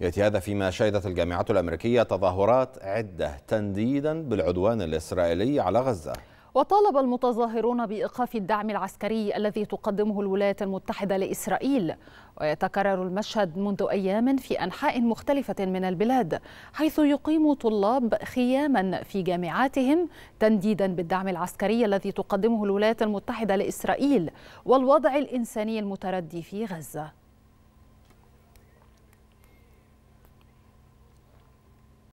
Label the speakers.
Speaker 1: يأتي هذا فيما شهدت الجامعات الأمريكية تظاهرات عدة تنديدا بالعدوان الإسرائيلي على غزة
Speaker 2: وطالب المتظاهرون بإيقاف الدعم العسكري الذي تقدمه الولايات المتحدة لإسرائيل ويتكرر المشهد منذ أيام في أنحاء مختلفة من البلاد حيث يقيم طلاب خياما في جامعاتهم تنديدا بالدعم العسكري الذي تقدمه الولايات المتحدة لإسرائيل والوضع الإنساني المتردي في غزة